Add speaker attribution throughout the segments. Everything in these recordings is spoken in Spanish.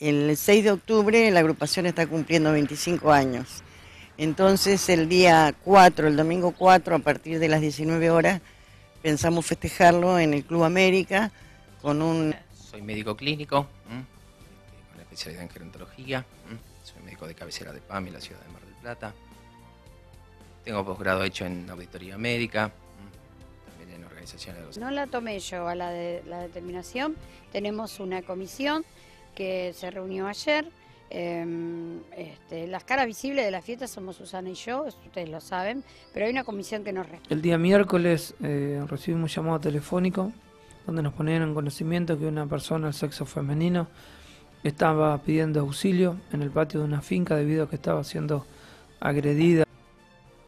Speaker 1: el 6 de octubre la agrupación está cumpliendo 25 años. Entonces el día 4, el domingo 4, a partir de las 19 horas, pensamos festejarlo en el Club América con un... Soy
Speaker 2: médico clínico, este, con especialidad en gerontología, soy médico de cabecera de PAMI, la ciudad de Mar del Plata. Tengo posgrado hecho en auditoría médica, también en organizaciones de
Speaker 3: No la tomé yo a la, de, la determinación, tenemos una comisión que se reunió ayer. Em, este, las caras visibles de la fiesta somos Susana y yo, ustedes lo saben, pero hay una comisión que nos resta.
Speaker 4: El día miércoles eh, recibimos un llamado telefónico donde nos ponían en conocimiento que una persona del sexo femenino estaba pidiendo auxilio en el patio de una finca debido a que estaba siendo agredida.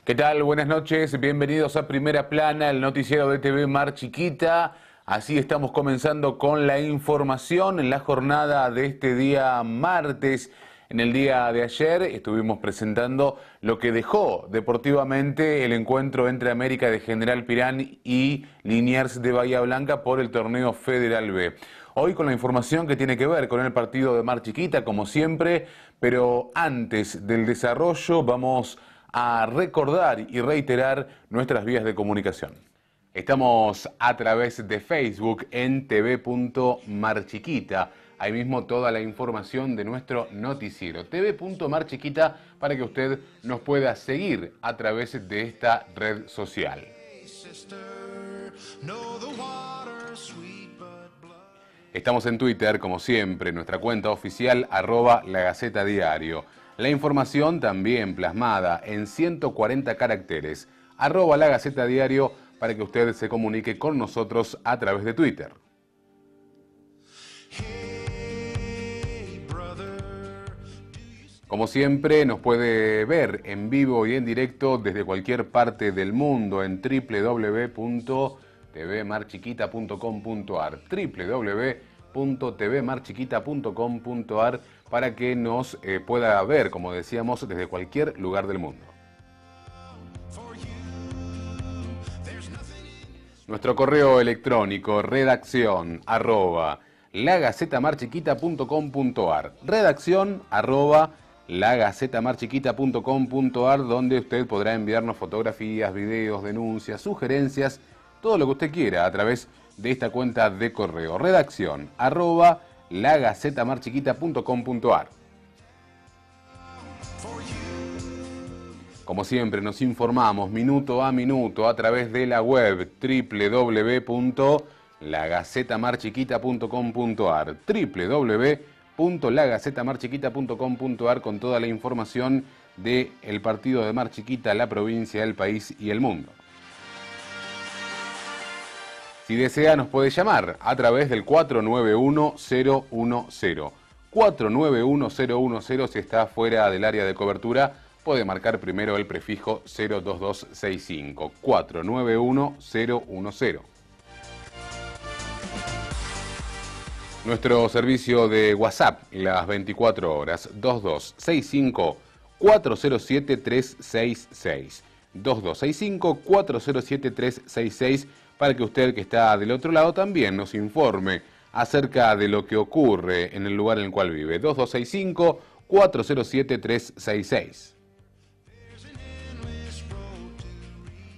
Speaker 5: ¿Qué tal? Buenas noches, bienvenidos a Primera Plana, el noticiero de TV Mar Chiquita. Así estamos comenzando con la información en la jornada de este día martes. En el día de ayer estuvimos presentando lo que dejó deportivamente el encuentro entre América de General Pirán y Liniers de Bahía Blanca por el torneo Federal B. Hoy con la información que tiene que ver con el partido de Mar Chiquita, como siempre, pero antes del desarrollo vamos a recordar y reiterar nuestras vías de comunicación. Estamos a través de Facebook en tv.marchiquita. Ahí mismo toda la información de nuestro noticiero. tv.marchiquita para que usted nos pueda seguir a través de esta red social. Estamos en Twitter, como siempre, nuestra cuenta oficial arroba la Gaceta Diario. La información también plasmada en 140 caracteres. Arroba la Gaceta Diario para que usted se comunique con nosotros a través de Twitter. Como siempre, nos puede ver en vivo y en directo desde cualquier parte del mundo en www.tvmarchiquita.com.ar www.tvmarchiquita.com.ar para que nos eh, pueda ver, como decíamos, desde cualquier lugar del mundo. Nuestro correo electrónico redacción arroba lagacetamarchiquita.com.ar redacción arroba lagacetamarchiquita.com.ar donde usted podrá enviarnos fotografías, videos, denuncias, sugerencias, todo lo que usted quiera a través de esta cuenta de correo redacción arroba lagacetamarchiquita.com.ar Como siempre, nos informamos minuto a minuto a través de la web www.lagacetamarchiquita.com.ar www.lagacetamarchiquita.com.ar con toda la información del partido de Mar Chiquita, la provincia, el país y el mundo. Si desea, nos puede llamar a través del 491010. 491010 si está fuera del área de cobertura puede marcar primero el prefijo 02265 491010 Nuestro servicio de WhatsApp, las 24 horas, 2265 407 366. 2265 407 366 para que usted que está del otro lado también nos informe acerca de lo que ocurre en el lugar en el cual vive. 2265 407 366.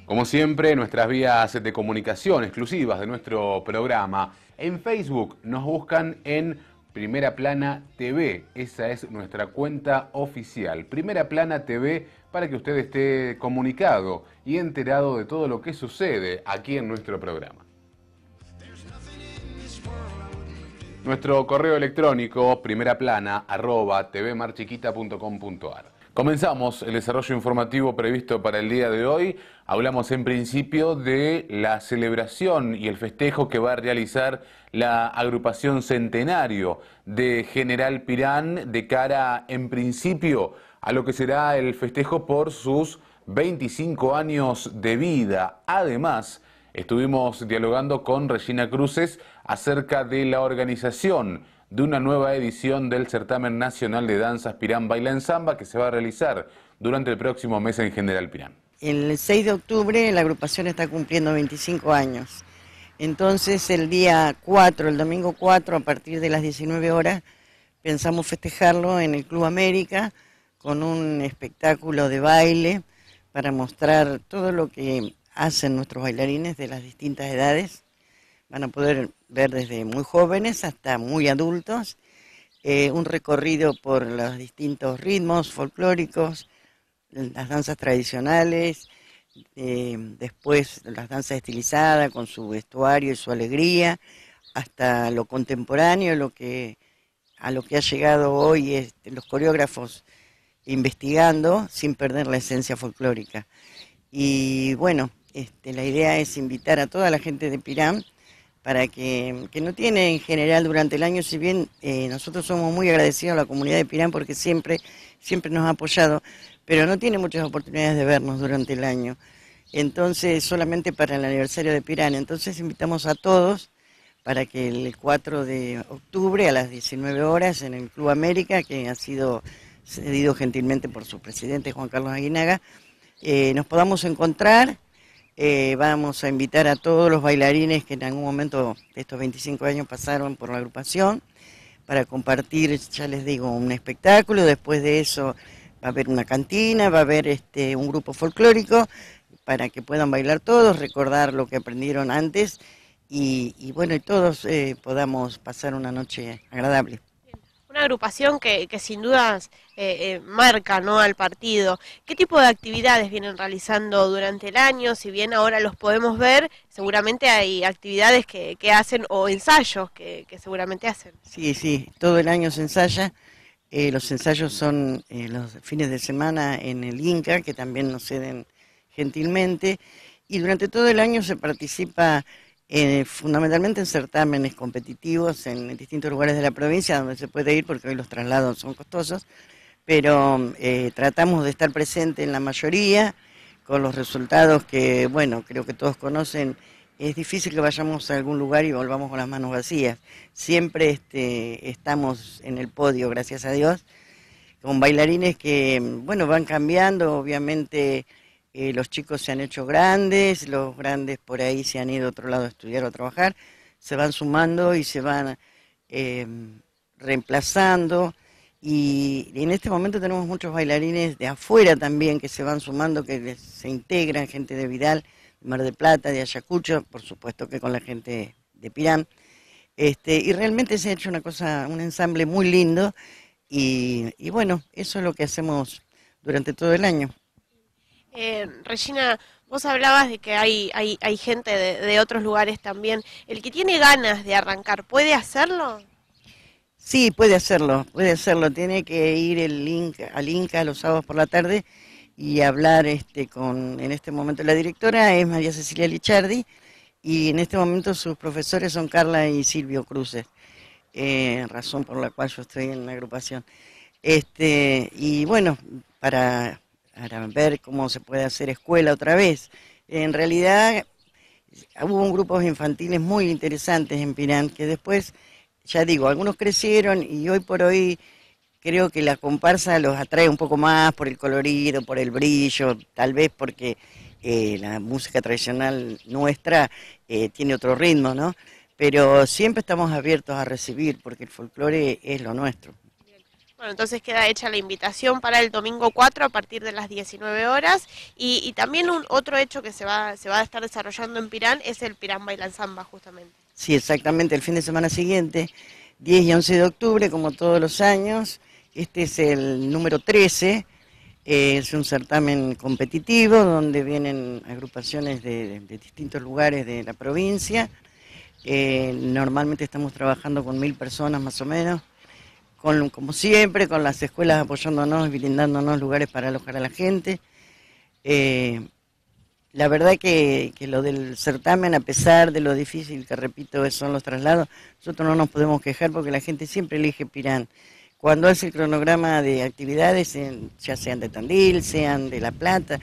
Speaker 5: Como siempre, nuestras vías de comunicación exclusivas de nuestro programa. En Facebook nos buscan en Primera Plana TV, esa es nuestra cuenta oficial. Primera Plana TV para que usted esté comunicado y enterado de todo lo que sucede aquí en nuestro programa. Nuestro correo electrónico primeraplana.tvmarchiquita.com.ar arroba tvmarchiquita.com.ar Comenzamos el desarrollo informativo previsto para el día de hoy. Hablamos en principio de la celebración y el festejo que va a realizar la agrupación Centenario de General Pirán de cara en principio a lo que será el festejo por sus 25 años de vida. Además, estuvimos dialogando con Regina Cruces acerca de la organización de una nueva edición del Certamen Nacional de Danzas Pirán Baila en Samba que se va a realizar durante el próximo mes en General Pirán.
Speaker 1: El 6 de octubre la agrupación está cumpliendo 25 años. Entonces el día 4, el domingo 4, a partir de las 19 horas, pensamos festejarlo en el Club América con un espectáculo de baile para mostrar todo lo que hacen nuestros bailarines de las distintas edades. Van a poder ver desde muy jóvenes hasta muy adultos, eh, un recorrido por los distintos ritmos folclóricos, las danzas tradicionales, eh, después las danzas estilizadas con su vestuario y su alegría, hasta lo contemporáneo, lo que a lo que ha llegado hoy este, los coreógrafos investigando sin perder la esencia folclórica. Y bueno, este, la idea es invitar a toda la gente de Pirán para que, no tiene en general durante el año, si bien eh, nosotros somos muy agradecidos a la comunidad de Pirán porque siempre, siempre nos ha apoyado, pero no tiene muchas oportunidades de vernos durante el año. Entonces, solamente para el aniversario de Pirán. Entonces, invitamos a todos para que el 4 de octubre a las 19 horas en el Club América, que ha sido cedido gentilmente por su presidente Juan Carlos Aguinaga, eh, nos podamos encontrar eh, vamos a invitar a todos los bailarines que en algún momento de estos 25 años pasaron por la agrupación para compartir, ya les digo, un espectáculo. Después de eso va a haber una cantina, va a haber este, un grupo folclórico para que puedan bailar todos, recordar lo que aprendieron antes y, bueno, y todos eh, podamos pasar una noche agradable
Speaker 6: una agrupación que, sin dudas eh, eh, marca ¿no? al partido. ¿Qué tipo de actividades vienen realizando durante el año? Si bien ahora los podemos ver, seguramente hay actividades que, que hacen o ensayos que, seguramente hacen.
Speaker 1: Sí, sí, todo el año se ensaya. Eh, los ensayos son los fines de semana en el INCA, que también nos ceden gentilmente. Y durante todo el año se participa eh, fundamentalmente en certámenes competitivos en, distintos lugares de la provincia donde se puede ir porque hoy los traslados son costosos, pero eh, tratamos de estar presente en la mayoría con los resultados que, bueno, creo que todos conocen. Es difícil que vayamos a algún lugar y volvamos con las manos vacías. Siempre este, estamos en el podio, gracias a Dios, con bailarines que, bueno, van cambiando, obviamente eh, los chicos se han hecho grandes, los grandes por ahí se han ido a otro lado a estudiar o a trabajar, se van sumando y se van eh, reemplazando. Y en este momento tenemos muchos bailarines de afuera también que se van sumando, que se integran, gente de Vidal, de Mar de Plata, de Ayacucho, por supuesto que con la gente de Pirán. Este, y realmente se ha hecho una cosa, un ensamble muy lindo y bueno, eso es lo que hacemos durante todo el año.
Speaker 6: Eh, Regina, vos hablabas de que hay, hay, hay gente de, otros lugares también. ¿El que tiene ganas de arrancar puede hacerlo?
Speaker 1: Sí, puede hacerlo, puede hacerlo. Tiene que ir el al Inca los sábados por la tarde y hablar este, con, en este momento, la directora es María Cecilia Lichardi y en este momento sus profesores son Carla y Silvio Cruces, eh, razón por la cual yo estoy en la agrupación. Este, y bueno, para para ver cómo se puede hacer escuela otra vez. En realidad hubo un grupos infantiles muy interesantes en Pirán que después, ya digo, algunos crecieron y hoy por hoy creo que la comparsa los atrae un poco más por el colorido, por el brillo, tal vez porque eh, la música tradicional nuestra eh, tiene otro ritmo, ¿no? Pero siempre estamos abiertos a recibir porque el folclore es lo nuestro
Speaker 6: entonces queda hecha la invitación para el domingo 4 a partir de las 19 horas. Y, también un otro hecho que se va, se va a estar desarrollando en Pirán es el Pirán Bailan Samba, justamente.
Speaker 1: Sí, exactamente, el fin de semana siguiente, 10 y 11 de octubre, como todos los años. Este es el número 13. Eh, es un certamen competitivo donde vienen agrupaciones de, distintos lugares de la provincia. Eh, normalmente estamos trabajando con mil personas más o menos como siempre, con las escuelas apoyándonos, brindándonos lugares para alojar a la gente. Eh, la verdad que, que, lo del certamen, a pesar de lo difícil que, repito, son los traslados, nosotros no nos podemos quejar porque la gente siempre elige Pirán. Cuando hace el cronograma de actividades, ya sean de Tandil, sean de La Plata,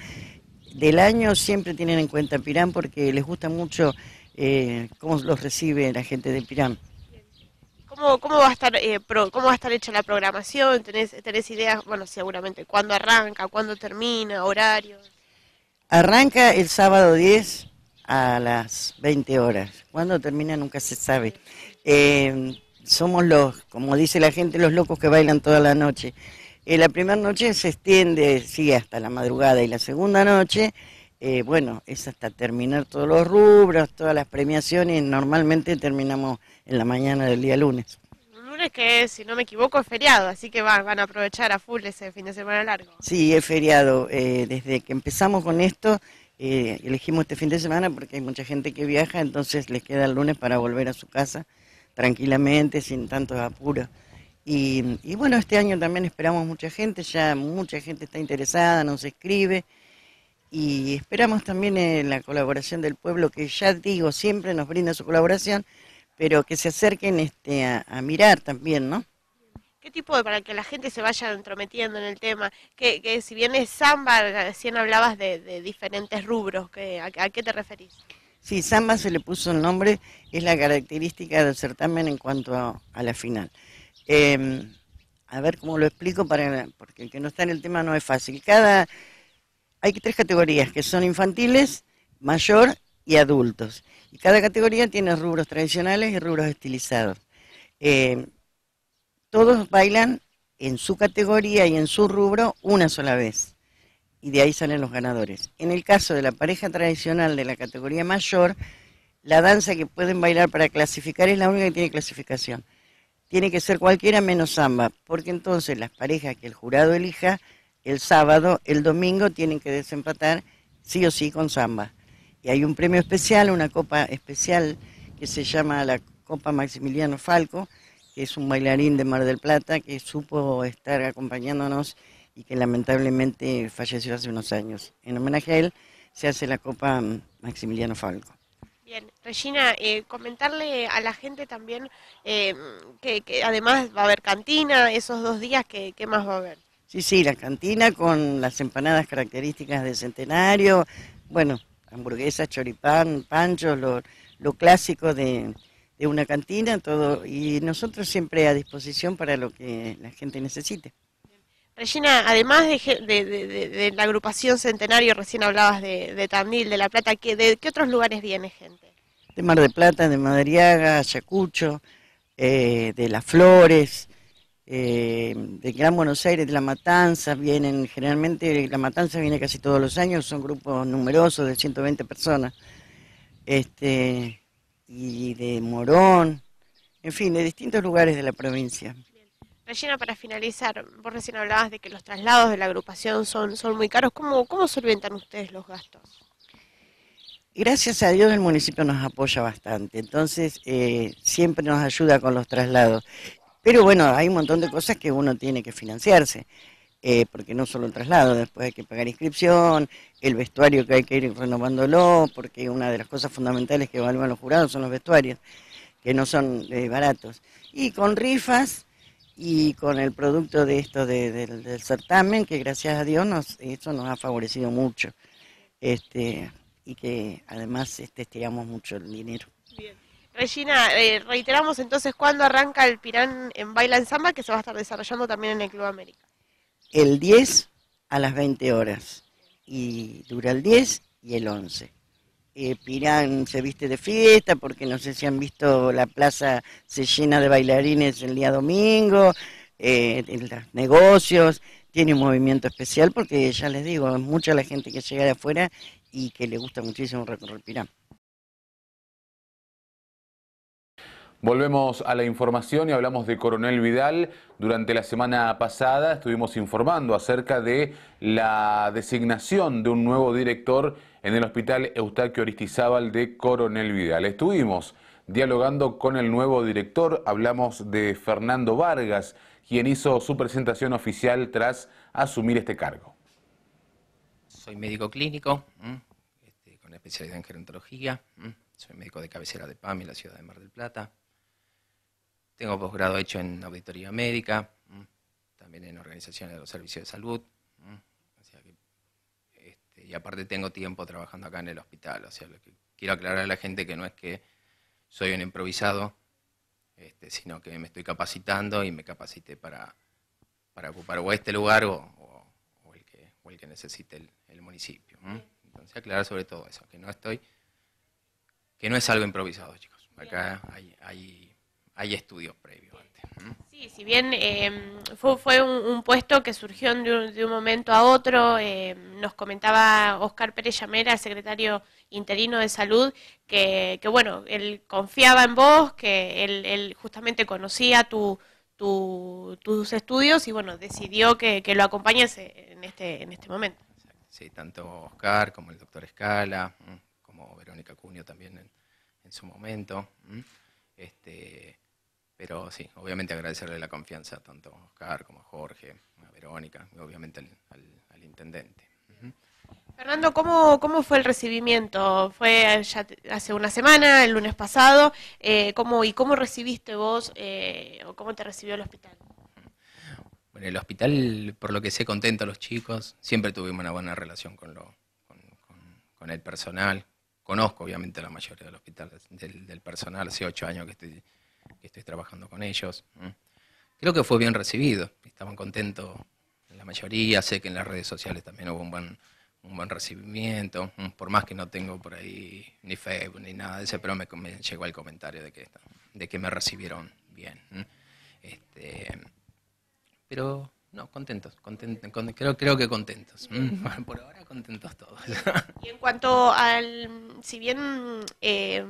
Speaker 1: del año siempre tienen en cuenta Pirán porque les gusta mucho eh, cómo los recibe la gente de Pirán
Speaker 6: cómo, va a estar eh, cómo va estar hecha la programación? ¿Tenés, ¿Tenés ideas? Bueno, seguramente, ¿cuándo arranca? ¿Cuándo termina? ¿Horario?
Speaker 1: Arranca el sábado 10 a las 20 horas. ¿Cuándo termina? Nunca se sabe. Eh, somos los, como dice la gente, los locos que bailan toda la noche. Eh, la primera noche se extiende, sí, hasta la madrugada y la segunda noche eh, bueno, es hasta terminar todos los rubros, todas las premiaciones, normalmente terminamos en la mañana del día lunes.
Speaker 6: Lunes que, si no me equivoco, es feriado, así que van, a aprovechar a full ese fin de semana largo.
Speaker 1: Sí, es feriado. Eh, desde que empezamos con esto, eh, elegimos este fin de semana porque hay mucha gente que viaja, entonces les queda el lunes para volver a su casa tranquilamente, sin tantos apuros. Y, y bueno, este año también esperamos mucha gente, ya mucha gente está interesada, nos escribe y esperamos también eh, la colaboración del pueblo, que ya digo, siempre nos brinda su colaboración, pero que se acerquen este, a, mirar también, ¿no? ¿Qué
Speaker 6: tipo de, para que la gente se vaya entrometiendo en el tema? Que, que si bien es samba, recién hablabas de, diferentes rubros, que, a, qué te referís?
Speaker 1: Sí, samba se le puso el nombre, es la característica del certamen en cuanto a, la final. Em, a ver cómo lo explico, para, porque el que no está en el tema no es fácil. Cada hay tres categorías que son infantiles, mayor y adultos. Y cada categoría tiene rubros tradicionales y rubros estilizados. Eh, todos bailan en su categoría y en su rubro una sola vez. Y de ahí salen los ganadores. En el caso de la pareja tradicional de la categoría mayor, la danza que pueden bailar para clasificar es la única que tiene clasificación. Tiene que ser cualquiera menos samba, porque entonces las parejas que el jurado elija el sábado, el domingo tienen que desempatar sí o sí con samba. Y hay un premio especial, una copa especial que se llama la Copa Maximiliano Falco, que es un bailarín de Mar del Plata que supo estar acompañándonos y que lamentablemente falleció hace unos años. En homenaje a él se hace la Copa Maximiliano Falco.
Speaker 6: Bien, Regina, eh, comentarle a la gente también eh, que, además va a haber cantina esos dos días, que, ¿qué más va a haber?
Speaker 1: Sí, sí, la cantina con las empanadas características de Centenario, bueno, hamburguesas, choripán, pancho, lo, lo clásico de, una cantina, todo, y nosotros siempre a disposición para lo que la gente necesite.
Speaker 6: Regina, además de, de, la agrupación Centenario, recién hablabas de, Tamil, de La Plata, ¿de qué otros lugares viene gente?
Speaker 1: De Mar de Plata, de Madariaga, Ayacucho, eh, de Las Flores, de eh, Gran Buenos Aires, de La Matanza, vienen, generalmente La Matanza viene casi todos los años, son grupos numerosos de 120 personas, este, y de Morón, en fin, de distintos lugares de la provincia.
Speaker 6: Regina, para finalizar, vos recién hablabas de que los traslados de la agrupación son, son muy caros. ¿Cómo, ¿Cómo solventan ustedes los gastos?
Speaker 1: Gracias a Dios el municipio nos apoya bastante, entonces eh, siempre nos ayuda con los traslados. Pero bueno, hay un montón de cosas que uno tiene que financiarse, eh, porque no solo el traslado, después hay que pagar inscripción, el vestuario que hay que ir renovándolo, porque una de las cosas fundamentales que evalúan los jurados son los vestuarios, que no son eh, baratos. Y con rifas y con el producto de esto del certamen, que gracias a Dios nos, eso nos ha favorecido mucho. Este, y que además este, estiramos mucho el dinero.
Speaker 6: Regina, eh, reiteramos entonces cuándo arranca el Pirán en Baila en Samba, que se va a estar desarrollando también en el Club América.
Speaker 1: El 10 a las 20 horas, y dura el 10 y el 11. Pirán se viste de fiesta, porque no sé si han visto la plaza se llena de bailarines el día domingo, eh, los negocios, tiene un movimiento especial, porque ya les digo, es mucha la gente que llega de afuera y que le gusta muchísimo recorrer Pirán.
Speaker 5: Volvemos a la información y hablamos de Coronel Vidal. Durante la semana pasada estuvimos informando acerca de la designación de un nuevo director en el Hospital Eustaquio Aristizábal de Coronel Vidal. Estuvimos dialogando con el nuevo director, hablamos de Fernando Vargas, quien hizo su presentación oficial tras asumir este cargo.
Speaker 2: Soy médico clínico, este, con especialidad en gerontología, soy médico de cabecera de PAMI, la ciudad de Mar del Plata. Tengo posgrado hecho en auditoría médica, también en organizaciones de los servicios de salud. Este, y aparte tengo tiempo trabajando acá en el hospital. O sea, quiero aclarar a la gente que no es que soy un improvisado, este, sino que me estoy capacitando y me capacité para, ocupar o este lugar o, el, que, necesite el, municipio. Entonces aclarar sobre todo eso, que no estoy, que no es algo improvisado, chicos. Acá hay hay estudios previos
Speaker 6: Sí, si bien em, fue, un, puesto que surgió de un, momento a otro, em, nos comentaba Oscar Pérez Llamera, secretario interino de salud, que, bueno, él confiaba en vos, que él, justamente conocía tu, tus estudios y bueno, decidió que, lo acompañase en este, en este
Speaker 2: momento. Sí, tanto Oscar como el doctor Escala, como Verónica cuño también en, en su momento. Este, pero sí, obviamente agradecerle la confianza tanto a Oscar como a Jorge, a Verónica y obviamente al, intendente.
Speaker 6: Fernando, ¿cómo, fue el recibimiento? Fue ya hace una semana, el lunes pasado, eh, ¿cómo, ¿y cómo recibiste vos eh, o cómo te recibió el hospital?
Speaker 2: Bueno, el hospital, por lo que sé, contento a los chicos, siempre tuvimos una buena relación con, lo, con, el personal, conozco obviamente la mayoría del hospital, del personal, hace ocho años que estoy que estoy trabajando con ellos. Creo que fue bien recibido, estaban contentos la mayoría, sé que en las redes sociales también hubo un buen, un buen recibimiento, por más que no tengo por ahí ni Facebook ni nada de eso, pero me, me llegó el comentario de que, de que me recibieron bien. Este, pero no, contentos, contentos creo, creo que contentos. Mm, por ahora contentos todos.
Speaker 6: Y en cuanto al, si bien eh,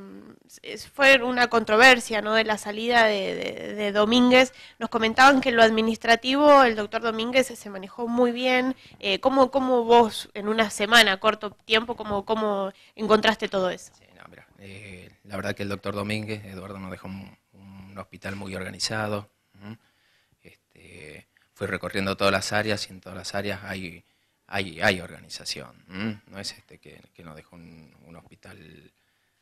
Speaker 6: fue una controversia ¿no? de la salida de, de, Domínguez, nos comentaban que lo administrativo, el doctor Domínguez se manejó muy bien. Eh, ¿cómo, ¿cómo, vos en una semana, corto tiempo, cómo, cómo encontraste todo eso?
Speaker 2: Eh, la verdad que el doctor Domínguez, Eduardo, nos dejó un hospital muy organizado. Este, recorriendo todas las áreas y en todas las áreas hay, hay, organización. No es este que, nos dejó un, hospital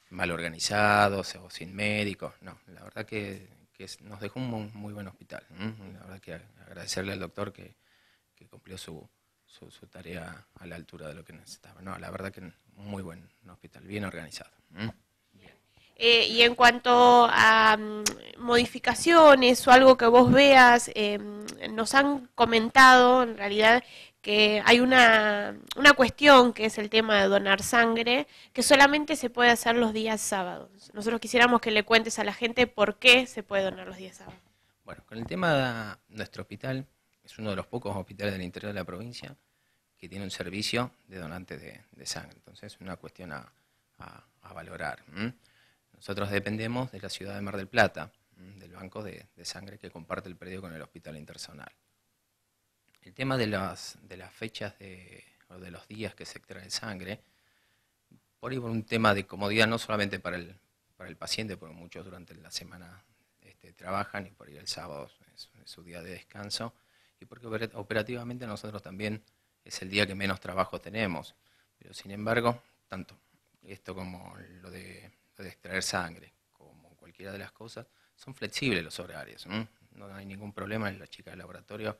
Speaker 2: mal organizado o, sin médicos. No, la verdad que, nos dejó un muy, buen hospital. La verdad que agradecerle al doctor que, cumplió su, tarea a la altura de lo que necesitaba. No, la verdad que muy buen hospital, bien organizado.
Speaker 6: Eh, y en cuanto a mm, modificaciones o algo que vos veas, em, nos han comentado en realidad que hay una, cuestión que es el tema de donar sangre, que solamente se puede hacer los días sábados. Nosotros quisiéramos que le cuentes a la gente por qué se puede donar los días sábados.
Speaker 2: Bueno, con el tema de nuestro hospital, es uno de los pocos hospitales del interior de la provincia que tiene un servicio de donante de, sangre. Entonces es una cuestión a, valorar. Nosotros dependemos de la ciudad de Mar del Plata, mm, del banco de, sangre que comparte el predio con el hospital interzonal. El tema de las, fechas o de los días que se extrae sangre, por ir por un tema de comodidad, no solamente para el, paciente, porque muchos durante la semana este, trabajan y por ir el sábado es, su día de descanso, y porque operativamente nosotros también es el día que menos trabajo tenemos. Pero sin embargo, tanto esto como lo de de extraer sangre, como cualquiera de las cosas, son flexibles los horarios. ¿no? no hay ningún problema, las chicas del laboratorio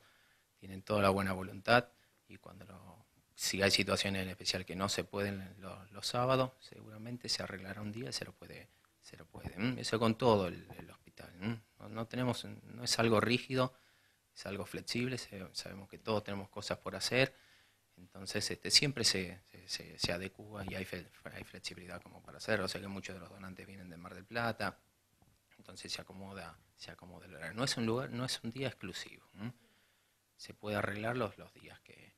Speaker 2: tienen toda la buena voluntad y cuando si hay situaciones en especial que no se pueden los, sábados, seguramente se arreglará un día y se lo puede. Se lo puede. Eso con todo el, hospital. No, no, tenemos, no es algo rígido, es algo flexible, sabemos que todos tenemos cosas por hacer entonces, este, siempre se, se, adecua y hay, flexibilidad como para hacerlo. O sea que muchos de los donantes vienen del Mar del Plata, entonces se acomoda, se acomoda el horario. No es un lugar, no es un día exclusivo. Se puede arreglar los, los días que,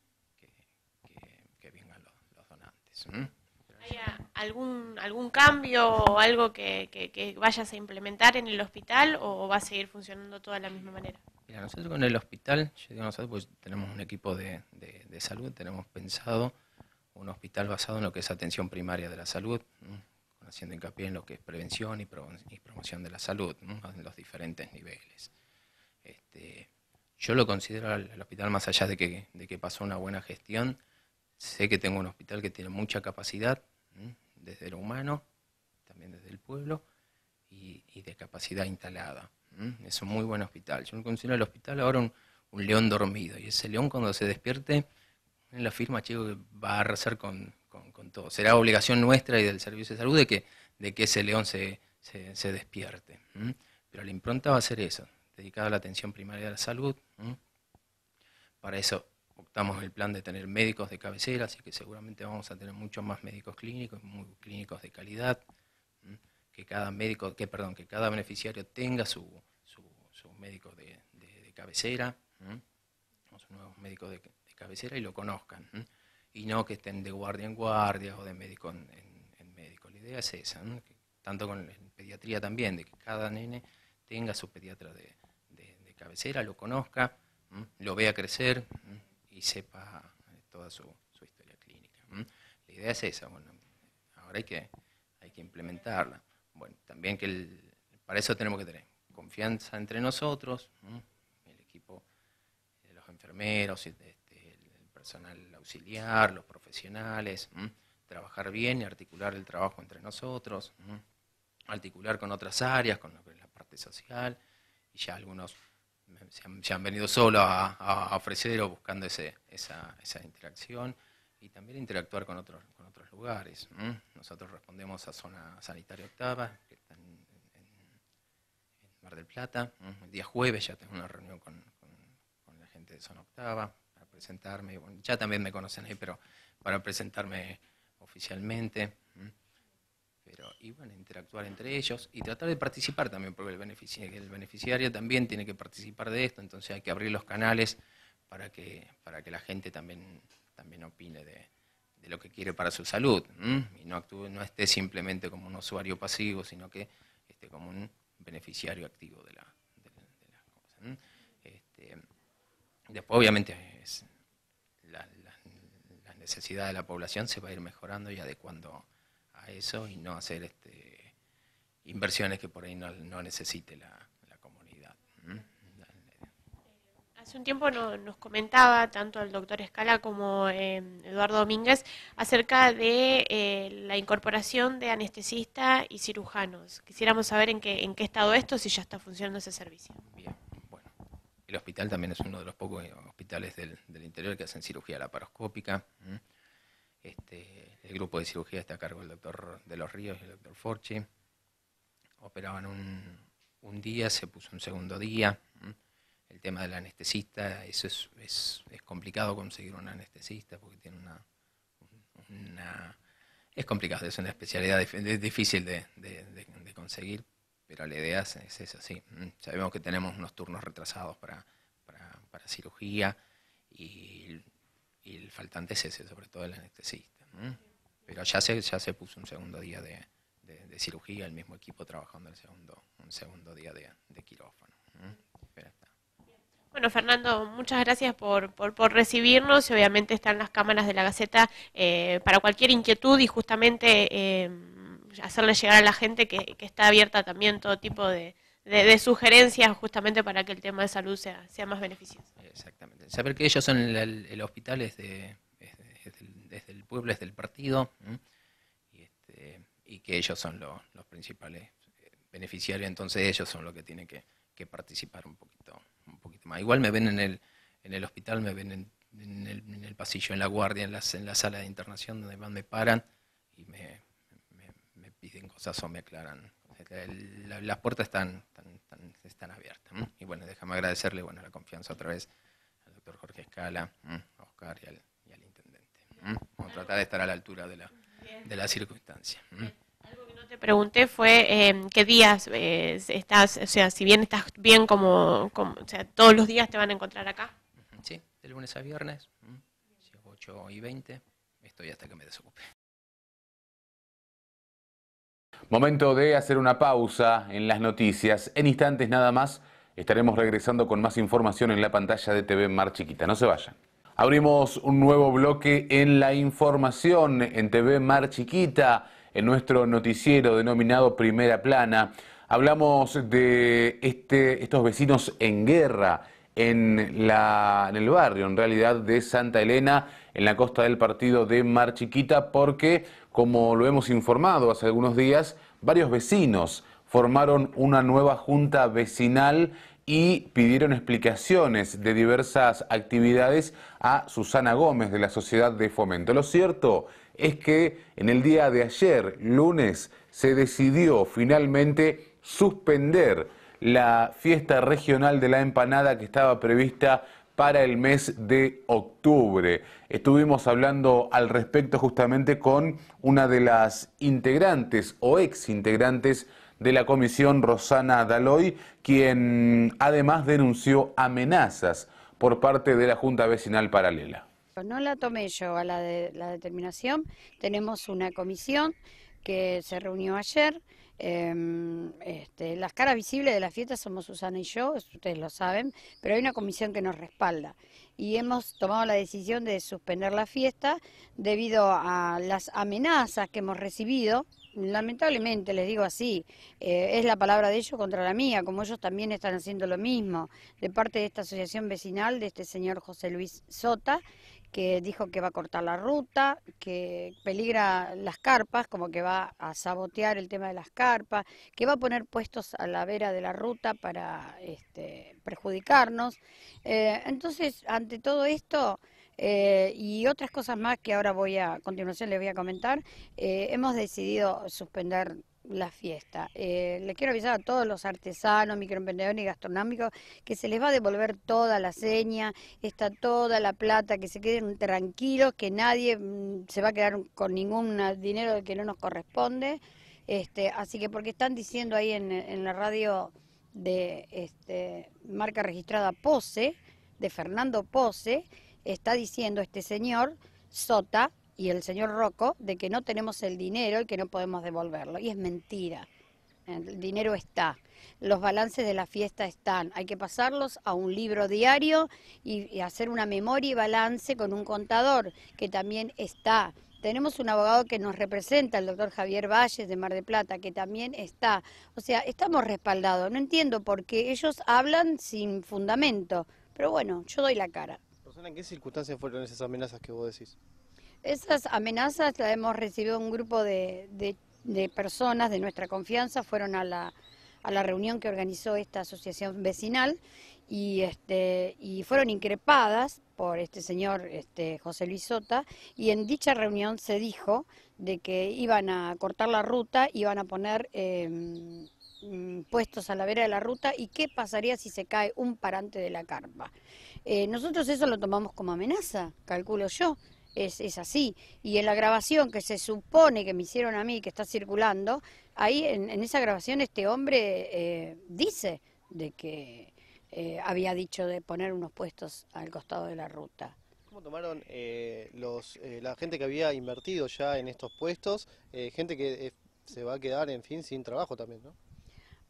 Speaker 2: vengan los, donantes.
Speaker 6: ¿Hay algún, algún cambio o algo que, vayas a implementar en el hospital o va a seguir funcionando toda la misma manera?
Speaker 2: Eh, nosotros con el hospital, yo digo nosotros pues tenemos un equipo de, salud, tenemos pensado un hospital basado en lo que es atención primaria de la salud, haciendo hincapié en lo que es prevención y, promoción de la salud en los diferentes niveles. Este, yo lo considero el hospital más allá de que, pasó una buena gestión, sé que tengo un hospital que tiene mucha capacidad, desde lo humano, también desde el pueblo, y de capacidad instalada. ¿Mm? Es un muy buen hospital. Yo uno considero el hospital ahora un, león dormido. Y ese león cuando se despierte, en la firma, chico, va a rezar con, todo. Será obligación nuestra y del Servicio de Salud de que, de que ese león se, despierte. ¿Mm? Pero la impronta va a ser eso, dedicada a la atención primaria de la salud. ¿Mm? Para eso optamos el plan de tener médicos de cabecera, así que seguramente vamos a tener muchos más médicos clínicos, muy clínicos de calidad que cada médico, que perdón, que cada beneficiario tenga su, su, médico de, cabecera, nuevos médicos de, cabecera y lo conozcan. Y no que estén de guardia en guardia o de médico en, médico. La idea es esa, tanto con pediatría también, de que cada nene tenga su pediatra de, cabecera, lo conozca, lo vea crecer y sepa eh, toda su, su historia clínica. La idea es esa, bueno, ahora hay que, hay que implementarla bueno, también que para eso tenemos que tener confianza entre nosotros, el equipo de los enfermeros, este, el personal auxiliar, los profesionales, trabajar bien y articular el trabajo entre nosotros, articular con otras áreas, con la parte social, y ya algunos se han, venido solo a, ofrecer o buscando esa, esa interacción, y también interactuar con otros lugares. Nosotros respondemos a zona sanitaria octava, que está en, Mar del Plata. El día jueves ya tengo una reunión con, la gente de zona octava para presentarme. ya también me conocen ahí, pero para presentarme oficialmente. Pero, y bueno, interactuar entre ellos y tratar de participar también, porque el beneficiario, el beneficiario también tiene que participar de esto, entonces hay que abrir los canales para que, para que la gente también, también opine de, de lo que quiere para su salud y no, actúe, no esté simplemente como un usuario pasivo, sino que esté como un beneficiario activo de, la, de, las cosas. Este, después, obviamente, es, la, necesidad de la población se va a ir mejorando y adecuando a eso y no hacer este, inversiones que por ahí no, no necesite la,
Speaker 6: hace un tiempo nos comentaba tanto el doctor Escala como em, Eduardo Domínguez acerca de eh, la incorporación de anestesistas y cirujanos. Quisiéramos saber en qué, estado esto, si ya está funcionando ese servicio. Bien,
Speaker 2: bueno. El hospital también es uno de los pocos eh, hospitales del, interior que hacen cirugía laparoscópica. Este, el grupo de cirugía está a cargo del doctor de los Ríos y el doctor Forche. Operaban un, un día, se puso un segundo día tema del anestesista, eso es, es, complicado conseguir un anestesista porque tiene una, es complicado, es una especialidad es difícil de, conseguir, pero la idea es, es sí. Mm, sabemos que tenemos unos turnos retrasados para, para, cirugía y, el faltante es ese, sobre todo el anestesista. Pero ya se, ya se puso un segundo día de, cirugía, el mismo equipo trabajando el segundo, un segundo día de, quirófano. está.
Speaker 6: Bueno, Fernando, muchas gracias por, por, recibirnos y obviamente están las cámaras de la Gaceta eh, para cualquier inquietud y justamente eh, hacerle llegar a la gente que, está abierta también todo tipo de, sugerencias justamente para que el tema de salud sea, sea más beneficioso. Exactamente.
Speaker 2: Saber que ellos son el, el hospital desde, el pueblo, desde el partido este, y, que ellos son los, principales eh, beneficiarios, entonces ellos son los que tienen que participar un poquito poquito más. Igual me ven en el, en el hospital, me ven en, el, pasillo, en la guardia, en, en la sala de internación, donde van, me paran y me, piden cosas o me aclaran. las puertas están, están, abiertas. Y bueno, déjame agradecerle bueno, la confianza otra vez al doctor Jorge Escala, a Oscar y al, intendente. tratar de estar a la altura de la, de la circunstancia
Speaker 6: te pregunté fue em, qué días eh, estás, o sea, si bien estás bien como, o sea, todos los
Speaker 2: días te van a encontrar acá. Sí, de lunes a viernes, 8 y 20, estoy hasta que me desocupe.
Speaker 5: Momento de hacer una pausa en las noticias. En instantes nada más estaremos regresando con más información en la pantalla de TV Mar Chiquita. No se vayan. Abrimos un nuevo bloque en la información en TV Mar Chiquita en nuestro noticiero denominado Primera Plana. Hablamos de este, estos vecinos en guerra en, la, en el barrio, en realidad, de Santa Elena, en la costa del partido de Mar Chiquita, porque, como lo hemos informado hace algunos días, varios vecinos formaron una nueva junta vecinal y pidieron explicaciones de diversas actividades a Susana Gómez de la Sociedad de Fomento. Lo cierto es que en el día de ayer, lunes, se decidió finalmente suspender la fiesta regional de la empanada que estaba prevista para el mes de octubre. Estuvimos hablando al respecto justamente con una de las integrantes o ex integrantes de la comisión Rosana Daloy, quien además denunció amenazas por parte de la Junta Vecinal Paralela.
Speaker 3: No la tomé yo a la, de, la determinación. Tenemos una comisión que se reunió ayer. Em, este, las caras visibles de la fiesta somos Susana y yo, ustedes lo saben, pero hay una comisión que nos respalda y hemos tomado la decisión de suspender la fiesta debido a las amenazas que hemos recibido. Lamentablemente, les digo así, eh, es la palabra de ellos contra la mía, como ellos también están haciendo lo mismo, de parte de esta asociación vecinal, de este señor José Luis Sota, que dijo que va a cortar la ruta, que peligra las carpas, como que va a sabotear el tema de las carpas, que va a poner puestos a la vera de la ruta para este, perjudicarnos. Eh, entonces, ante todo esto... Eh, y otras cosas más que ahora voy a, a continuación les voy a comentar, eh, hemos decidido suspender la fiesta. Eh, les quiero avisar a todos los artesanos, microemprendedores y gastronómicos que se les va a devolver toda la seña, está toda la plata, que se queden tranquilos, que nadie mm, se va a quedar con ningún dinero que no nos corresponde. Este, así que porque están diciendo ahí en, la radio de este, marca registrada Pose, de Fernando Pose, está diciendo este señor Sota, y el señor Rocco de que no tenemos el dinero y que no podemos devolverlo. Y es mentira. El dinero está, los balances de la fiesta están, hay que pasarlos a un libro diario y, hacer una memoria y balance con un contador que también está. Tenemos un abogado que nos representa, el doctor Javier Valles de Mar de Plata, que también está. O sea, estamos respaldados. No entiendo por qué ellos hablan sin fundamento. Pero bueno, yo doy la cara.
Speaker 7: Rosana, ¿en qué circunstancias fueron esas amenazas que vos decís?
Speaker 3: Esas amenazas las hemos recibido un grupo de, personas de nuestra confianza, fueron a la, a la reunión que organizó esta asociación vecinal y, este, y fueron increpadas por este señor este, José Luis Sota y en dicha reunión se dijo de que iban a cortar la ruta, iban a poner em, mm, puestos a la vera de la ruta y qué pasaría si se cae un parante de la carpa. Eh, nosotros eso lo tomamos como amenaza, calculo yo es, es, así. Y en la grabación que se supone que me hicieron a mí, que está circulando, ahí en, esa grabación este hombre eh, dice de que eh, había dicho de poner unos puestos al costado de la ruta.
Speaker 7: ¿Cómo tomaron eh, los, la gente que había invertido ya en estos puestos? gente que se va a quedar, en fin, sin trabajo también, ¿no?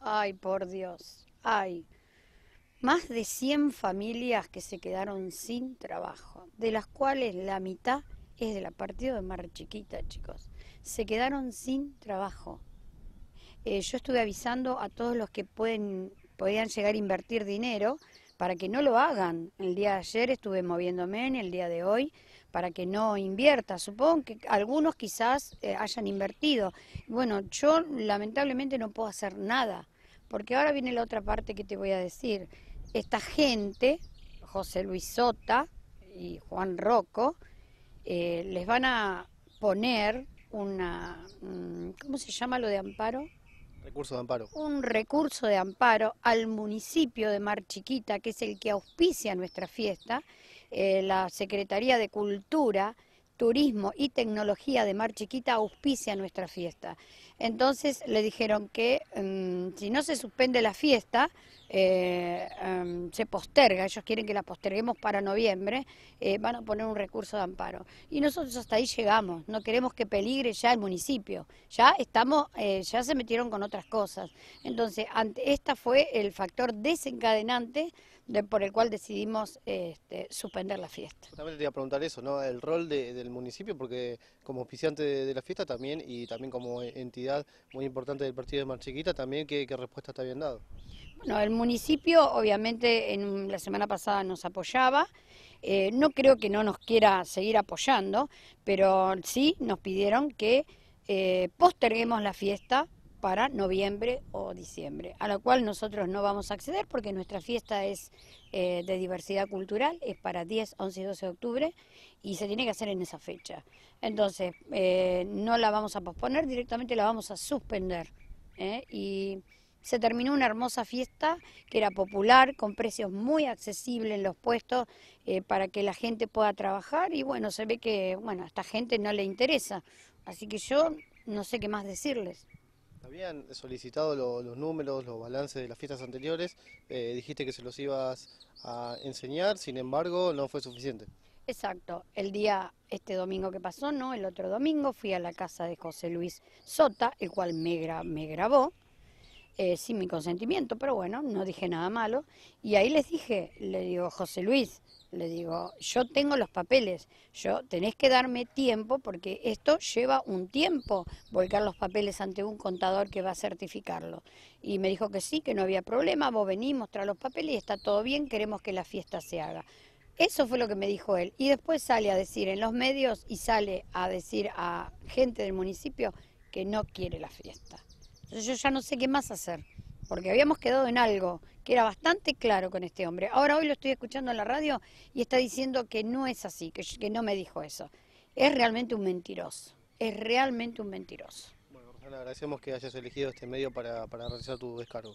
Speaker 3: Ay, por Dios. Ay más de 100 familias que se quedaron sin trabajo, de las cuales la mitad es de la partida de Mar Chiquita, chicos. Se quedaron sin trabajo. Eh, yo estuve avisando a todos los que pueden, podían llegar a invertir dinero para que no lo hagan. El día de ayer estuve moviéndome en el día de hoy para que no invierta. Supongo que algunos quizás eh, hayan invertido. Bueno, yo lamentablemente no puedo hacer nada, porque ahora viene la otra parte que te voy a decir esta gente, José Luis Sota y Juan Rocco, eh, les van a poner una, mm, ¿cómo se llama lo de amparo?
Speaker 7: Recurso de amparo.
Speaker 3: Un recurso de amparo al municipio de Mar Chiquita, que es el que auspicia nuestra fiesta, eh, la Secretaría de Cultura, Turismo y Tecnología de Mar Chiquita auspicia nuestra fiesta. Entonces le dijeron que mm, si no se suspende la fiesta, eh, mm, se posterga, ellos quieren que la posterguemos para noviembre, eh, van a poner un recurso de amparo. Y nosotros hasta ahí llegamos, no queremos que peligre ya el municipio, ya estamos, eh, ya se metieron con otras cosas. Entonces, ante, esta fue el factor desencadenante por el cual decidimos este, suspender la fiesta.
Speaker 7: También te iba a preguntar eso, ¿no? El rol del municipio, porque como oficiante de, la fiesta también y también como entidad muy importante del partido de Marchiquita, también, ¿qué, respuesta te habían dado?
Speaker 3: Bueno, el municipio obviamente en la semana pasada nos apoyaba. Eh, no creo que no nos quiera seguir apoyando, pero sí nos pidieron que eh, posterguemos la fiesta para noviembre o diciembre, a la cual nosotros no vamos a acceder porque nuestra fiesta es eh, de diversidad cultural, es para 10, 11 y 12 de octubre y se tiene que hacer en esa fecha. Entonces, eh, no la vamos a posponer, directamente la vamos a suspender. ¿eh? Y se terminó una hermosa fiesta que era popular, con precios muy accesibles en los puestos para que la gente pueda trabajar y bueno, se ve que bueno, a esta gente no le interesa. Así que yo no sé qué más decirles.
Speaker 7: Habían solicitado los números, los balances de las fiestas anteriores, eh, dijiste que se los ibas a enseñar, sin embargo no fue suficiente.
Speaker 3: Exacto, el día este domingo que pasó, no, el otro domingo fui a la casa de José Luis Sota, el cual me, me grabó eh, sin mi consentimiento, pero bueno, no dije nada malo. Y ahí les dije, le digo, José Luis, le digo, yo tengo los papeles, yo tenés que darme tiempo porque esto lleva un tiempo volcar los papeles ante un contador que va a certificarlo. Y me dijo que sí, que no había problema, vos venís, mostrá los papeles y está todo bien, queremos que la fiesta se haga. Eso fue lo que me dijo él. Y después sale a decir en los medios y sale a decir a gente del municipio que no quiere la fiesta. Entonces yo ya no sé qué más hacer, porque habíamos quedado en algo que era bastante claro con este hombre. Ahora hoy lo estoy escuchando en la radio y está diciendo que no es así, que, no me dijo eso. Es realmente un mentiroso, es realmente un mentiroso.
Speaker 7: Bueno, Rosana, agradecemos que hayas elegido este medio para, para realizar tu descargo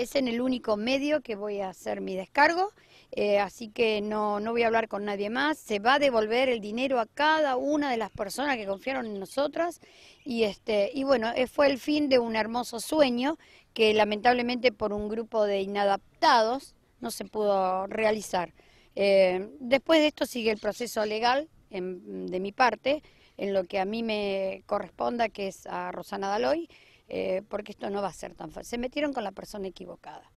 Speaker 3: es en el único medio que voy a hacer mi descargo, eh, así que no, voy a hablar con nadie más, se va a devolver el dinero a cada una de las personas que confiaron en nosotras y, este, y bueno, eh, fue el fin de un hermoso sueño que lamentablemente por un grupo de inadaptados no se pudo realizar. Eh, después de esto sigue el proceso legal em, de mi parte, en lo que a mí me corresponda, que es a Rosana Daloy. Eh, porque esto no va a ser tan fácil. Se metieron con la persona equivocada.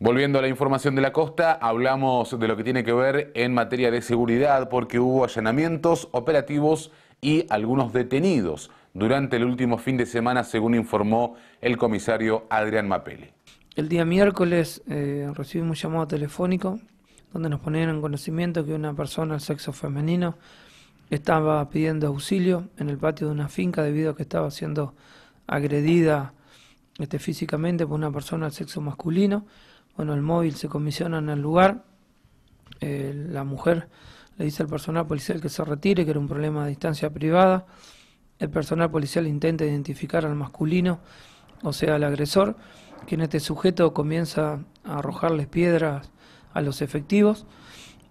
Speaker 5: Volviendo a la información de la costa, hablamos de lo que tiene que ver en materia de seguridad, porque hubo allanamientos operativos y algunos detenidos durante el último fin de semana, según informó el comisario Adrián Mapele. El
Speaker 4: día miércoles eh, recibimos un llamado telefónico donde nos ponían en conocimiento que una persona del sexo femenino estaba pidiendo auxilio en el patio de una finca debido a que estaba siendo agredida este, físicamente por una persona del sexo masculino. Bueno, el móvil se comisiona en el lugar. Eh, la mujer le dice al personal policial que se retire, que era un problema de distancia privada. El personal policial intenta identificar al masculino, o sea, al agresor, quien este sujeto comienza a arrojarles piedras a los efectivos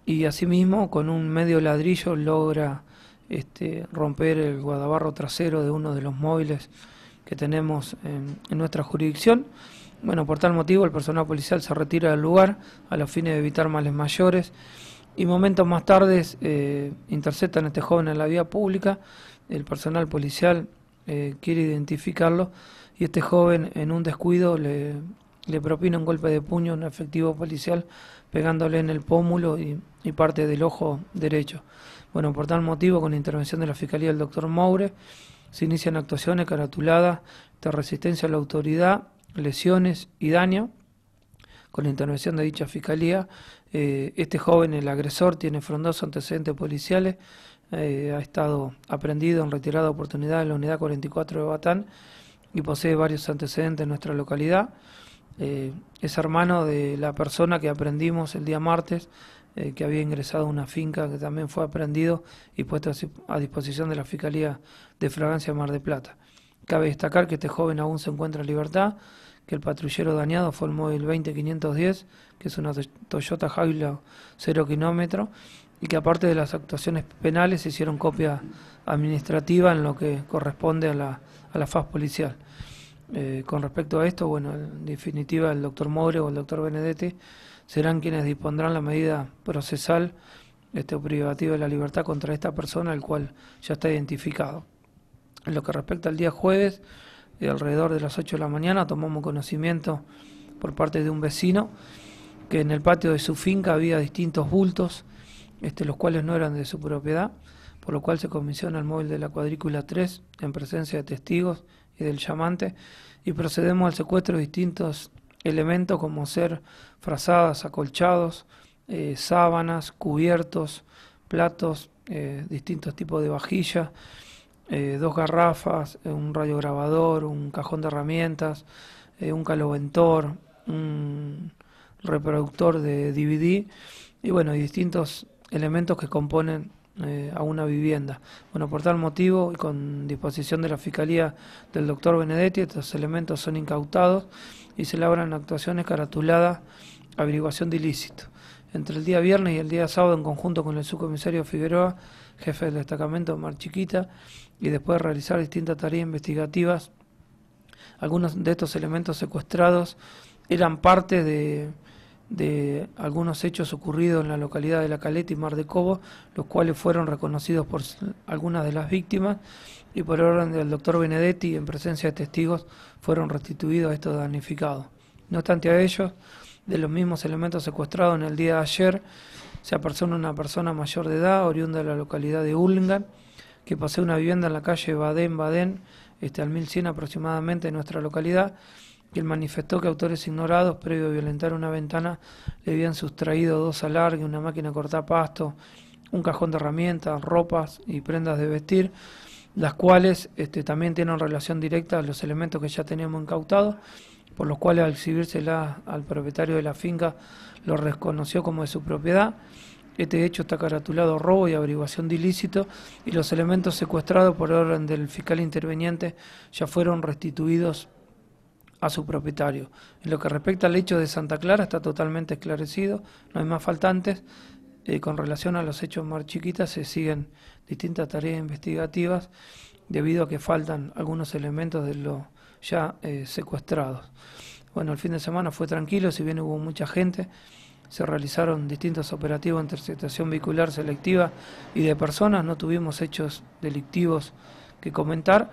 Speaker 4: y asimismo con un medio ladrillo logra este, romper el guadabarro trasero de uno de los móviles que tenemos en, nuestra jurisdicción. Bueno, por tal motivo el personal policial se retira del lugar a los fines de evitar males mayores y momentos más tarde eh, interceptan a este joven en la vía pública, el personal policial eh, quiere identificarlo y este joven en un descuido le le propina un golpe de puño a un efectivo policial pegándole en el pómulo y, parte del ojo derecho. Bueno, por tal motivo, con la intervención de la Fiscalía del doctor Moure, se inician actuaciones caratuladas de resistencia a la autoridad, lesiones y daño. Con la intervención de dicha Fiscalía, eh, este joven, el agresor, tiene frondosos antecedentes policiales, eh, ha estado aprendido en retirada oportunidad en la Unidad 44 de Batán y posee varios antecedentes en nuestra localidad. Eh, es hermano de la persona que aprendimos el día martes, eh, que había ingresado a una finca que también fue aprendido y puesto a disposición de la Fiscalía de Fragancia Mar de Plata. Cabe destacar que este joven aún se encuentra en libertad, que el patrullero dañado fue el móvil 20510, que es una Toyota Hilux 0 kilómetro, y que aparte de las actuaciones penales se hicieron copia administrativa en lo que corresponde a la, a la faz policial. Eh, con respecto a esto, bueno, en definitiva el doctor More o el doctor Benedetti serán quienes dispondrán la medida procesal este, o privativa de la libertad contra esta persona, el cual ya está identificado. En lo que respecta al día jueves, eh, alrededor de las 8 de la mañana, tomamos conocimiento por parte de un vecino que en el patio de su finca había distintos bultos, este, los cuales no eran de su propiedad, por lo cual se comisiona el móvil de la cuadrícula 3 en presencia de testigos del llamante, y procedemos al secuestro de distintos elementos como ser frazadas, acolchados, eh, sábanas, cubiertos, platos, eh, distintos tipos de vajilla, eh, dos garrafas, un radiograbador, un cajón de herramientas, un caloventor, un reproductor de DVD y bueno, y distintos elementos que componen eh, a una vivienda. Bueno, por tal motivo y con disposición de la Fiscalía del doctor Benedetti, estos elementos son incautados y se labran actuaciones caratuladas averiguación de ilícito. Entre el día viernes y el día sábado, en conjunto con el subcomisario Figueroa, jefe del destacamento Mar Chiquita, y después de realizar distintas tareas investigativas, algunos de estos elementos secuestrados eran parte de de algunos hechos ocurridos en la localidad de La Caleta y Mar de Cobo, los cuales fueron reconocidos por algunas de las víctimas y por orden del doctor Benedetti, en presencia de testigos, fueron restituidos a estos danificados. No obstante a ellos, de los mismos elementos secuestrados en el día de ayer, se apersona una persona mayor de edad, oriunda de la localidad de Ullingan, que posee una vivienda en la calle Baden-Baden, este, al 1100 aproximadamente en nuestra localidad, él manifestó que autores ignorados, previo a violentar una ventana, le habían sustraído dos alargues, una máquina cortapasto, un cajón de herramientas, ropas y prendas de vestir, las cuales este, también tienen relación directa a los elementos que ya teníamos incautados, por los cuales al exhibírselas al propietario de la finca lo reconoció como de su propiedad. Este hecho está caratulado robo y averiguación de ilícito y los elementos secuestrados por orden del fiscal interveniente ya fueron restituidos a su propietario. En lo que respecta al hecho de Santa Clara, está totalmente esclarecido, no hay más faltantes. Eh, con relación a los hechos más chiquitas, se siguen distintas tareas investigativas debido a que faltan algunos elementos de los ya eh, secuestrados. Bueno, el fin de semana fue tranquilo, si bien hubo mucha gente, se realizaron distintos operativos de interceptación vehicular selectiva y de personas, no tuvimos hechos delictivos que comentar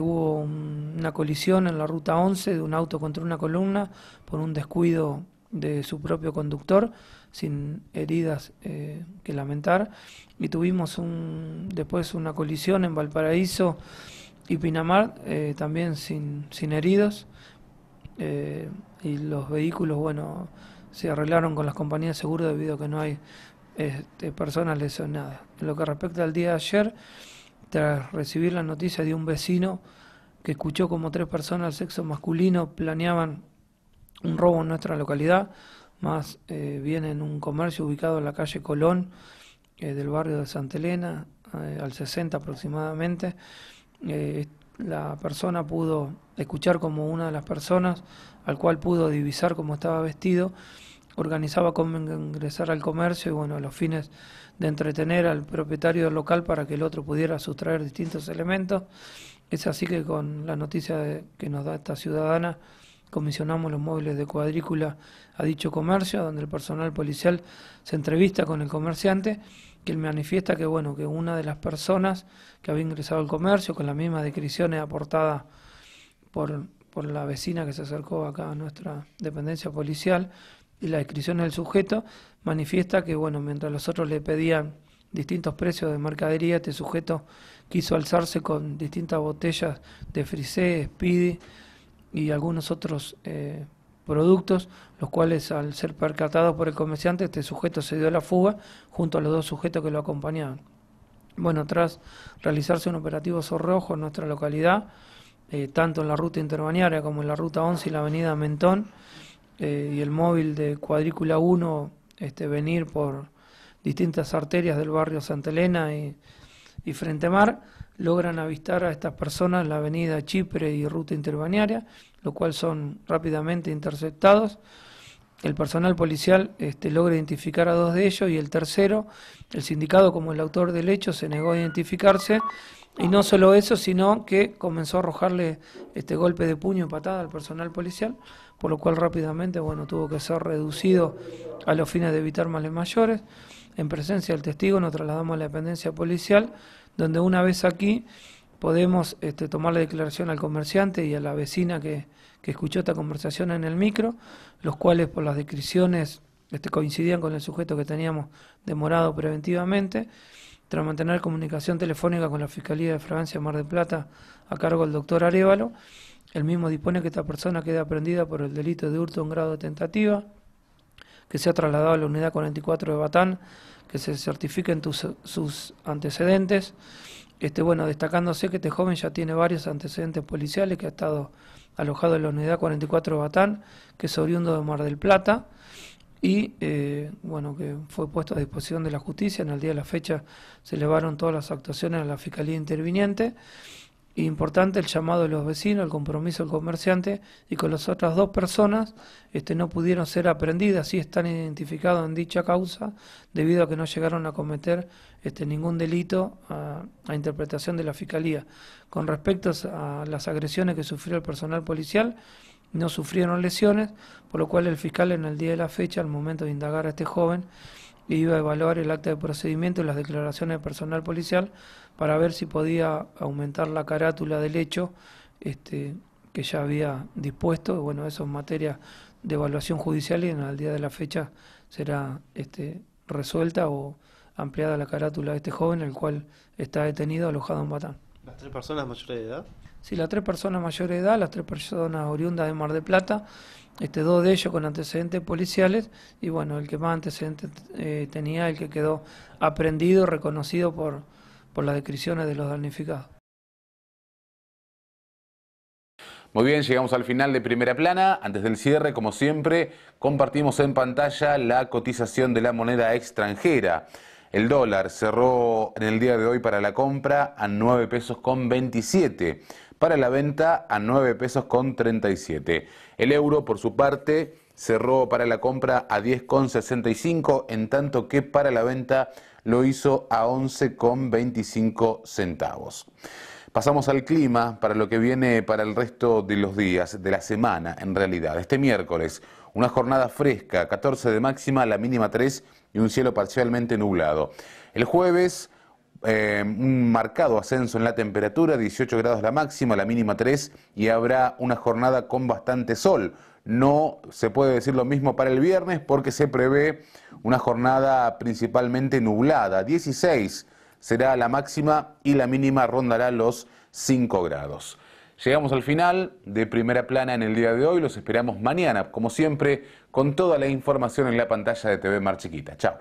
Speaker 4: hubo una colisión en la ruta 11 de un auto contra una columna por un descuido de su propio conductor, sin heridas eh, que lamentar. Y tuvimos un, después una colisión en Valparaíso y Pinamar, eh, también sin, heridos. Eh, y los vehículos, bueno, se arreglaron con las compañías de seguro debido a que no hay este, personas lesionadas. En lo que respecta al día de ayer, tras recibir la noticia de un vecino que escuchó como tres personas del sexo masculino planeaban un robo en nuestra localidad, más bien eh, en un comercio ubicado en la calle Colón eh, del barrio de Santa Elena, eh, al 60 aproximadamente. la persona pudo escuchar como una de las personas, al cual pudo divisar cómo estaba vestido, organizaba cómo ingresar al comercio y bueno, a los fines de entretener al propietario del local para que el otro pudiera sustraer distintos elementos. Es así que con la noticia que nos da esta ciudadana, comisionamos los móviles de cuadrícula a dicho comercio, donde el personal policial se entrevista con el comerciante, que él manifiesta que bueno, que una de las personas que había ingresado al comercio, con las mismas descripciones aportadas por, por la vecina que se acercó acá a nuestra dependencia policial, y la descripción del sujeto, manifiesta que, bueno, mientras los otros le pedían distintos precios de mercadería, este sujeto quiso alzarse con distintas botellas de frisé, speedy y algunos otros eh, productos, los cuales al ser percatados por el comerciante, este sujeto se dio a la fuga junto a los dos sujetos que lo acompañaban. Bueno, tras realizarse un operativo zorrojo en nuestra localidad, eh, tanto en la ruta interbaniaria como en la ruta 11 y la avenida Mentón, eh, y el móvil de cuadrícula 1 este, venir por distintas arterias del barrio Santa Elena y, Frente Mar, logran avistar a estas personas la avenida Chipre y ruta interbaniaria, lo cual son rápidamente interceptados. El personal policial este, logra identificar a dos de ellos y el tercero, el sindicado como el autor del hecho, se negó a identificarse y no solo eso, sino que comenzó a arrojarle este golpe de puño y patada al personal policial por lo cual rápidamente bueno, tuvo que ser reducido a los fines de evitar males mayores. En presencia del testigo nos trasladamos a la dependencia policial, donde una vez aquí podemos este, tomar la declaración al comerciante y a la vecina que, escuchó esta conversación en el micro, los cuales por las descripciones este, coincidían con el sujeto que teníamos demorado preventivamente. Tras mantener comunicación telefónica con la Fiscalía de Francia Mar de Plata a cargo del doctor Arevalo, el mismo dispone que esta persona quede aprendida por el delito de hurto en grado de tentativa, que se ha trasladado a la unidad 44 de Batán, que se certifiquen sus antecedentes. Este, bueno, destacándose que este joven ya tiene varios antecedentes policiales, que ha estado alojado en la unidad 44 de Batán, que es oriundo de Mar del Plata, y eh, bueno, que fue puesto a disposición de la justicia. En el día de la fecha se elevaron todas las actuaciones a la Fiscalía Interviniente importante el llamado de los vecinos, el compromiso del comerciante y con las otras dos personas este, no pudieron ser aprendidas, si están identificados en dicha causa debido a que no llegaron a cometer este, ningún delito a, a, interpretación de la Fiscalía. Con respecto a las agresiones que sufrió el personal policial, no sufrieron lesiones, por lo cual el fiscal en el día de la fecha, al momento de indagar a este joven, iba a evaluar el acta de procedimiento y las declaraciones del personal policial para ver si podía aumentar la carátula del hecho este, que ya había dispuesto. Bueno, eso en materia de evaluación judicial y en día de la fecha será este, resuelta o ampliada la carátula de este joven, el cual está detenido, alojado en Batán.
Speaker 7: ¿Las tres personas mayores de edad?
Speaker 4: Sí, las tres personas mayores de edad, las tres personas oriundas de Mar de Plata, este, dos de ellos con antecedentes policiales y bueno, el que más antecedentes eh, tenía, el que quedó aprendido, reconocido por por las descripciones de los damnificados.
Speaker 5: Muy bien, llegamos al final de Primera Plana. Antes del cierre, como siempre, compartimos en pantalla la cotización de la moneda extranjera. El dólar cerró en el día de hoy para la compra a 9 pesos con 27, para la venta a 9 pesos con 37. El euro, por su parte, cerró para la compra a con 10,65, en tanto que para la venta lo hizo a 11,25 centavos. Pasamos al clima para lo que viene para el resto de los días, de la semana en realidad. Este miércoles, una jornada fresca, 14 de máxima, la mínima 3 y un cielo parcialmente nublado. El jueves, eh, un marcado ascenso en la temperatura, 18 grados la máxima, la mínima 3 y habrá una jornada con bastante sol. No se puede decir lo mismo para el viernes porque se prevé una jornada principalmente nublada. 16 será la máxima y la mínima rondará los 5 grados. Llegamos al final de Primera Plana en el día de hoy. Los esperamos mañana, como siempre, con toda la información en la pantalla de TV Mar Chiquita. Chao.